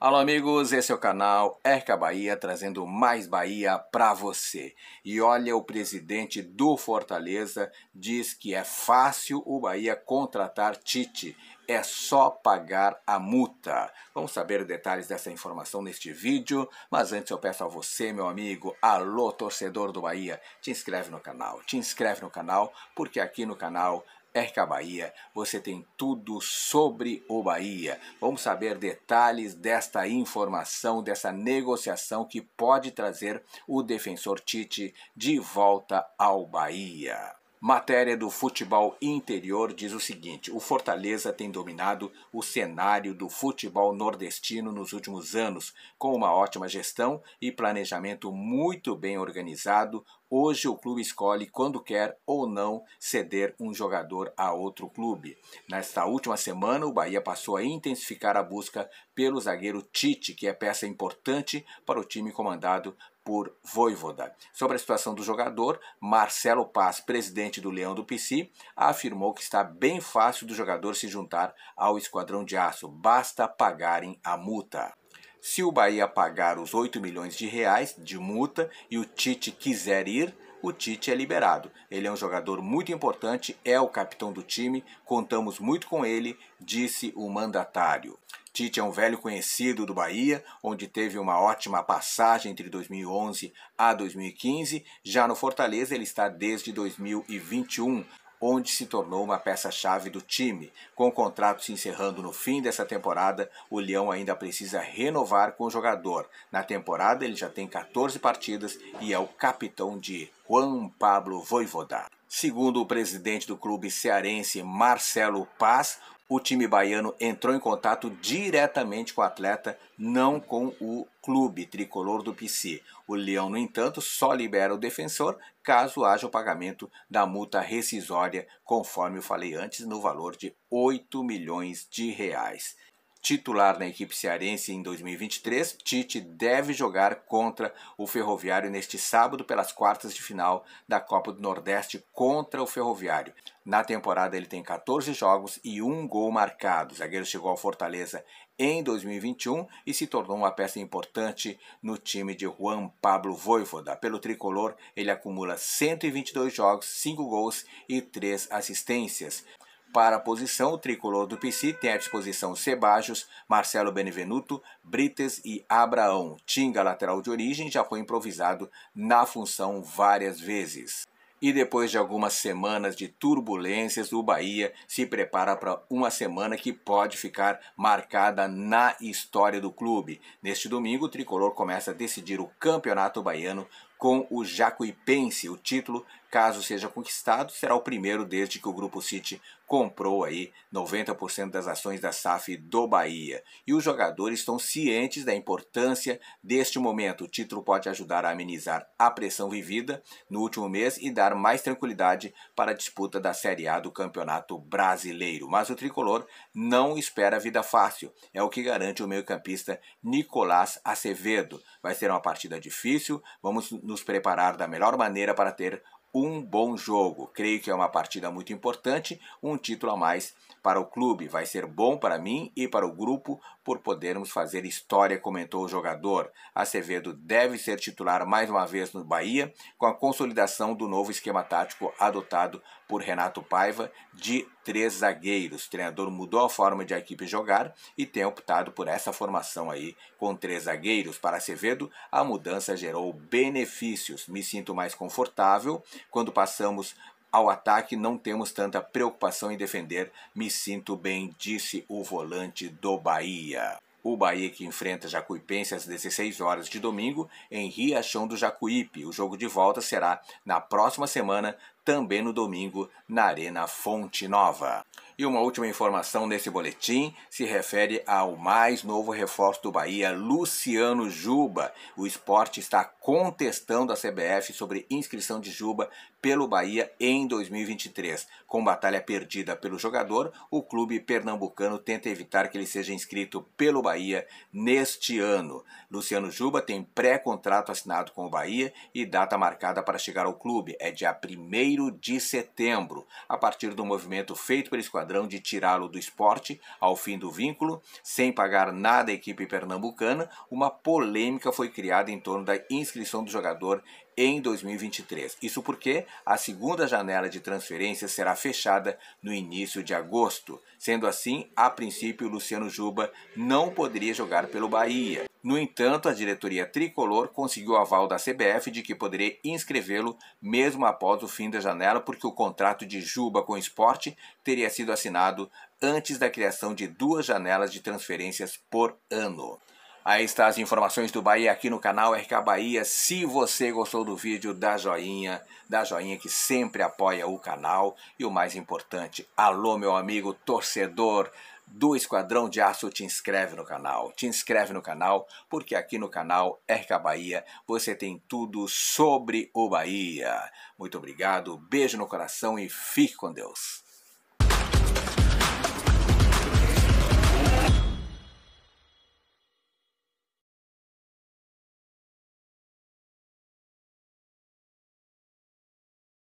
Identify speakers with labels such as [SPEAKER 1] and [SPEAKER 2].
[SPEAKER 1] Alô amigos, esse é o canal Erca Bahia trazendo mais Bahia para você. E olha, o presidente do Fortaleza diz que é fácil o Bahia contratar Tite é só pagar a multa. Vamos saber detalhes dessa informação neste vídeo, mas antes eu peço a você, meu amigo, alô torcedor do Bahia, te inscreve no canal, te inscreve no canal, porque aqui no canal RK Bahia, você tem tudo sobre o Bahia. Vamos saber detalhes desta informação, dessa negociação que pode trazer o defensor Tite de volta ao Bahia. Matéria do futebol interior diz o seguinte: o Fortaleza tem dominado o cenário do futebol nordestino nos últimos anos, com uma ótima gestão e planejamento muito bem organizado. Hoje o clube escolhe quando quer ou não ceder um jogador a outro clube. Nesta última semana, o Bahia passou a intensificar a busca pelo zagueiro Tite, que é peça importante para o time comandado por Voivoda. Sobre a situação do jogador, Marcelo Paz, presidente do Leão do PC, afirmou que está bem fácil do jogador se juntar ao Esquadrão de Aço, basta pagarem a multa. Se o Bahia pagar os 8 milhões de reais de multa e o Tite quiser ir, o Tite é liberado. Ele é um jogador muito importante, é o capitão do time, contamos muito com ele, disse o mandatário. Tite é um velho conhecido do Bahia, onde teve uma ótima passagem entre 2011 a 2015. Já no Fortaleza, ele está desde 2021, onde se tornou uma peça-chave do time. Com o contrato se encerrando no fim dessa temporada, o Leão ainda precisa renovar com o jogador. Na temporada, ele já tem 14 partidas e é o capitão de Juan Pablo Voivoda. Segundo o presidente do clube cearense, Marcelo Paz, o time baiano entrou em contato diretamente com o atleta, não com o clube tricolor do PC. O Leão, no entanto, só libera o defensor caso haja o pagamento da multa rescisória, conforme eu falei antes, no valor de 8 milhões de reais titular na equipe cearense em 2023, Tite deve jogar contra o Ferroviário neste sábado pelas quartas de final da Copa do Nordeste contra o Ferroviário. Na temporada ele tem 14 jogos e um gol marcado. O zagueiro chegou ao Fortaleza em 2021 e se tornou uma peça importante no time de Juan Pablo Voivoda. Pelo tricolor, ele acumula 122 jogos, 5 gols e 3 assistências. Para a posição, o tricolor do PC tem à disposição Sebajos, Marcelo Benevenuto, Brites e Abraão. Tinga, lateral de origem, já foi improvisado na função várias vezes. E depois de algumas semanas de turbulências, o Bahia se prepara para uma semana que pode ficar marcada na história do clube. Neste domingo, o tricolor começa a decidir o Campeonato Baiano com o Jacuipense. O título, caso seja conquistado, será o primeiro desde que o Grupo City comprou aí 90% das ações da SAF do Bahia. E os jogadores estão cientes da importância deste momento. O título pode ajudar a amenizar a pressão vivida no último mês e dar mais tranquilidade para a disputa da Série A do Campeonato Brasileiro. Mas o tricolor não espera vida fácil. É o que garante o meio-campista Nicolás Acevedo. Vai ser uma partida difícil. Vamos nos preparar da melhor maneira para ter um bom jogo. Creio que é uma partida muito importante, um título a mais para o clube. Vai ser bom para mim e para o grupo por podermos fazer história, comentou o jogador. Acevedo deve ser titular mais uma vez no Bahia, com a consolidação do novo esquema tático adotado por Renato Paiva de três zagueiros. O treinador mudou a forma de a equipe jogar e tem optado por essa formação aí com três zagueiros. Para Acevedo, a mudança gerou benefícios. Me sinto mais confortável quando passamos ao ataque, não temos tanta preocupação em defender. Me sinto bem, disse o volante do Bahia. O Bahia que enfrenta Jacuipense às 16 horas de domingo em Riachão do Jacuípe. O jogo de volta será na próxima semana, também no domingo, na Arena Fonte Nova. E uma última informação nesse boletim se refere ao mais novo reforço do Bahia, Luciano Juba. O esporte está contestando da CBF sobre inscrição de Juba pelo Bahia em 2023. Com batalha perdida pelo jogador, o clube pernambucano tenta evitar que ele seja inscrito pelo Bahia neste ano. Luciano Juba tem pré-contrato assinado com o Bahia e data marcada para chegar ao clube é dia 1 de setembro, a partir do movimento feito pelo esquadrão de tirá-lo do esporte ao fim do vínculo, sem pagar nada à equipe pernambucana, uma polêmica foi criada em torno da inscrição inscrição do jogador em 2023. Isso porque a segunda janela de transferência será fechada no início de agosto. Sendo assim, a princípio, Luciano Juba não poderia jogar pelo Bahia. No entanto, a diretoria tricolor conseguiu o aval da CBF de que poderia inscrevê-lo mesmo após o fim da janela, porque o contrato de Juba com o esporte teria sido assinado antes da criação de duas janelas de transferências por ano. Aí está as informações do Bahia aqui no canal RK Bahia. Se você gostou do vídeo, dá joinha, dá joinha que sempre apoia o canal. E o mais importante, alô meu amigo torcedor do Esquadrão de Aço, te inscreve no canal. Te inscreve no canal, porque aqui no canal RK Bahia você tem tudo sobre o Bahia. Muito obrigado, beijo no coração e fique com Deus.